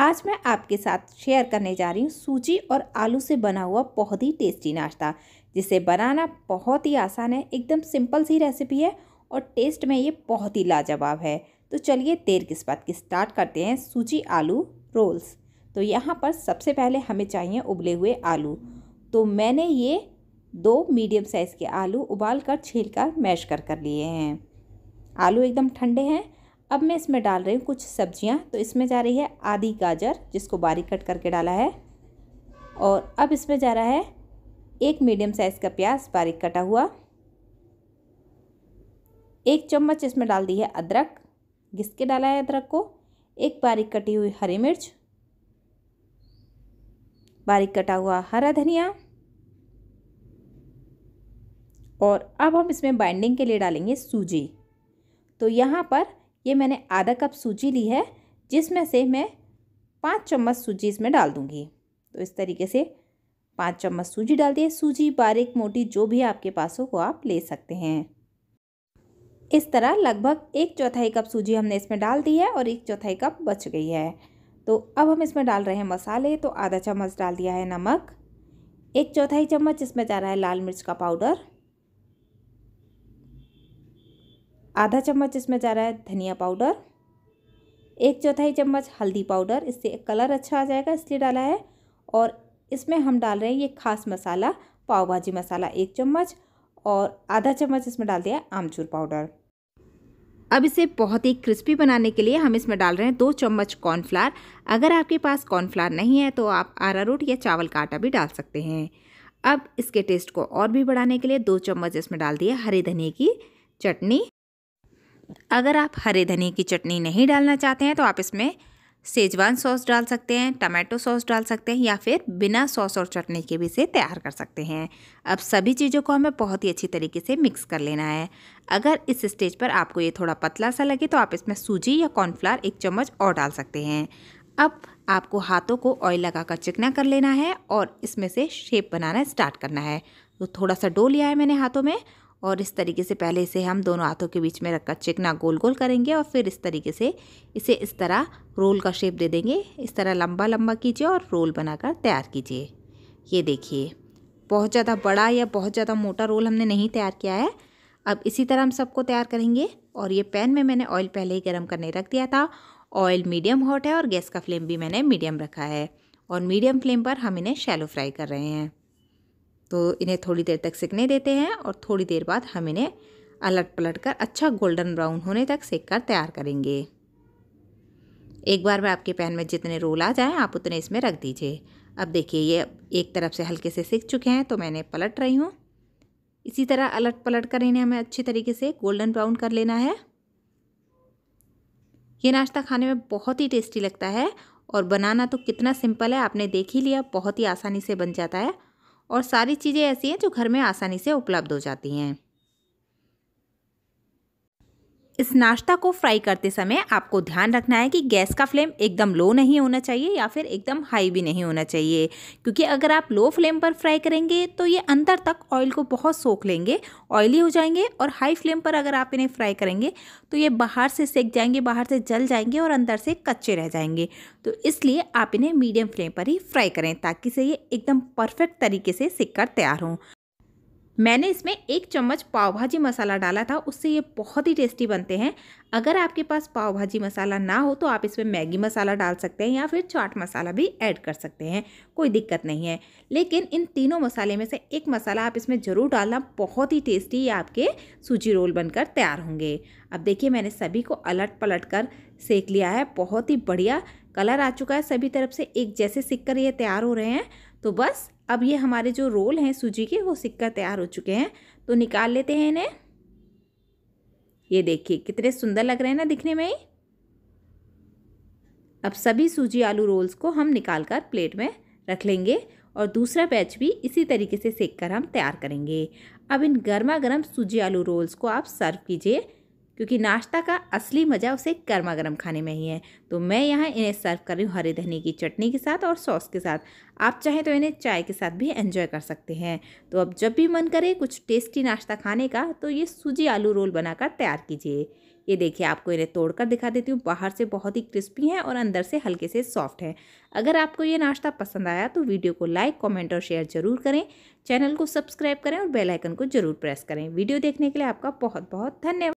आज मैं आपके साथ शेयर करने जा रही हूँ सूजी और आलू से बना हुआ बहुत ही टेस्टी नाश्ता जिसे बनाना बहुत ही आसान है एकदम सिंपल सी रेसिपी है और टेस्ट में ये बहुत ही लाजवाब है तो चलिए देर किस बात की स्टार्ट करते हैं सूजी आलू रोल्स तो यहाँ पर सबसे पहले हमें चाहिए उबले हुए आलू तो मैंने ये दो मीडियम साइज़ के आलू उबाल कर छील कर मैश कर कर लिए हैं आलू एकदम ठंडे हैं अब मैं इसमें डाल रही हूँ कुछ सब्जियाँ तो इसमें जा रही है आधी गाजर जिसको बारीक कट करके डाला है और अब इसमें जा रहा है एक मीडियम साइज़ का प्याज बारीक कटा हुआ एक चम्मच इसमें डाल दी है अदरक घिस के डाला है अदरक को एक बारीक कटी हुई हरी मिर्च बारीक कटा हुआ हरा धनिया और अब हम इसमें बाइंडिंग के लिए डालेंगे सूजी तो यहाँ पर ये मैंने आधा कप सूजी ली है जिसमें से मैं पाँच चम्मच सूजी इसमें डाल दूँगी तो इस तरीके से पाँच चम्मच सूजी डाल दिए सूजी बारीक मोटी जो भी आपके पास हो वो आप ले सकते हैं इस तरह लगभग एक चौथाई कप सूजी हमने इसमें डाल दी है और एक चौथाई कप बच गई है तो अब हम इसमें डाल रहे हैं मसाले तो आधा चम्मच डाल दिया है नमक एक चौथाई चम्मच इसमें जा रहा है लाल मिर्च का पाउडर आधा चम्मच इसमें जा रहा है धनिया पाउडर एक चौथाई चम्मच हल्दी पाउडर इससे कलर अच्छा आ जाएगा इसलिए डाला है और इसमें हम डाल रहे हैं ये खास मसाला पाव भाजी मसाला एक चम्मच और आधा चम्मच इसमें डाल दिया आमचूर पाउडर अब इसे बहुत ही क्रिस्पी बनाने के लिए हम इसमें डाल रहे हैं दो चम्मच कॉर्नफ्लार अगर आपके पास कॉर्नफ्लार नहीं है तो आप आरारोट या चावल का आटा भी डाल सकते हैं अब इसके टेस्ट को और भी बढ़ाने के लिए दो चम्मच इसमें डाल दिए हरे धनिया की चटनी अगर आप हरे धनिए की चटनी नहीं डालना चाहते हैं तो आप इसमें सेजवान सॉस डाल सकते हैं टमाटो सॉस डाल सकते हैं या फिर बिना सॉस और चटनी के भी इसे तैयार कर सकते हैं अब सभी चीज़ों को हमें बहुत ही अच्छी तरीके से मिक्स कर लेना है अगर इस स्टेज पर आपको ये थोड़ा पतला सा लगे तो आप इसमें सूजी या कॉर्नफ्लावर एक चम्मच और डाल सकते हैं अब आपको हाथों को ऑयल लगाकर चिकना कर लेना है और इसमें से शेप बनाना स्टार्ट करना है तो थोड़ा सा डो लिया है मैंने हाथों में और इस तरीके से पहले इसे हम दोनों हाथों के बीच में रखकर चिकना गोल गोल करेंगे और फिर इस तरीके से इसे इस तरह रोल का शेप दे देंगे इस तरह लंबा लंबा कीजिए और रोल बनाकर तैयार कीजिए ये देखिए बहुत ज़्यादा बड़ा या बहुत ज़्यादा मोटा रोल हमने नहीं तैयार किया है अब इसी तरह हम सबको तैयार करेंगे और ये पैन में मैंने ऑयल पहले ही गर्म करने रख दिया था ऑयल मीडियम हॉट है और गैस का फ्लेम भी मैंने मीडियम रखा है और मीडियम फ्लेम पर हम इन्हें शैलो फ्राई कर रहे हैं तो इन्हें थोड़ी देर तक सेकने देते हैं और थोड़ी देर बाद हम इन्हें अलट पलट कर अच्छा गोल्डन ब्राउन होने तक सेक कर तैयार करेंगे एक बार में आपके पैन में जितने रोल आ जाएँ आप उतने इसमें रख दीजिए अब देखिए ये एक तरफ से हल्के से सेक चुके हैं तो मैंने पलट रही हूँ इसी तरह अलट पलट कर इन्हें हमें अच्छी तरीके से गोल्डन ब्राउन कर लेना है ये नाश्ता खाने में बहुत ही टेस्टी लगता है और बनाना तो कितना सिंपल है आपने देख ही लिया बहुत ही आसानी से बन जाता है और सारी चीज़ें ऐसी हैं जो घर में आसानी से उपलब्ध हो जाती हैं इस नाश्ता को फ्राई करते समय आपको ध्यान रखना है कि गैस का फ्लेम एकदम लो नहीं होना चाहिए या फिर एकदम हाई भी नहीं होना चाहिए क्योंकि अगर आप लो फ्लेम पर फ्राई करेंगे तो ये अंदर तक ऑयल को बहुत सोख लेंगे ऑयली हो जाएंगे और हाई फ्लेम पर अगर आप इन्हें फ्राई करेंगे तो ये बाहर से सेक जाएंगे बाहर से जल जाएंगे और अंदर से कच्चे रह जाएंगे तो इसलिए आप इन्हें मीडियम फ्लेम पर ही फ्राई करें ताकि से ये एकदम परफेक्ट तरीके से सिक कर तैयार हों मैंने इसमें एक चम्मच पाव भाजी मसाला डाला था उससे ये बहुत ही टेस्टी बनते हैं अगर आपके पास पाव भाजी मसाला ना हो तो आप इसमें मैगी मसाला डाल सकते हैं या फिर चाट मसाला भी ऐड कर सकते हैं कोई दिक्कत नहीं है लेकिन इन तीनों मसाले में से एक मसाला आप इसमें ज़रूर डालना बहुत ही टेस्टी ये आपके सूजी रोल बनकर तैयार होंगे अब देखिए मैंने सभी को अलट पलट कर सेक लिया है बहुत ही बढ़िया कलर आ चुका है सभी तरफ से एक जैसे सिक कर ये तैयार हो रहे हैं तो बस अब ये हमारे जो रोल हैं सूजी के वो सिक्का तैयार हो चुके हैं तो निकाल लेते हैं इन्हें ये देखिए कितने सुंदर लग रहे हैं ना दिखने में ही अब सभी सूजी आलू रोल्स को हम निकाल कर प्लेट में रख लेंगे और दूसरा बैच भी इसी तरीके से सेक कर हम तैयार करेंगे अब इन गर्मा गर्म सूजी आलू रोल्स को आप सर्व कीजिए क्योंकि नाश्ता का असली मज़ा उसे गर्मा गर्म खाने में ही है तो मैं यहाँ इन्हें सर्व कर रही हूँ हरे धनी की चटनी के साथ और सॉस के साथ आप चाहें तो इन्हें चाय के साथ भी एंजॉय कर सकते हैं तो अब जब भी मन करे कुछ टेस्टी नाश्ता खाने का तो ये सूजी आलू रोल बनाकर तैयार कीजिए ये देखिए आपको इन्हें तोड़कर दिखा देती हूँ बाहर से बहुत ही क्रिस्पी हैं और अंदर से हल्के से सॉफ्ट हैं अगर आपको ये नाश्ता पसंद आया तो वीडियो को लाइक कमेंट और शेयर जरूर करें चैनल को सब्सक्राइब करें और बेल आइकन को जरूर प्रेस करें वीडियो देखने के लिए आपका बहुत बहुत धन्यवाद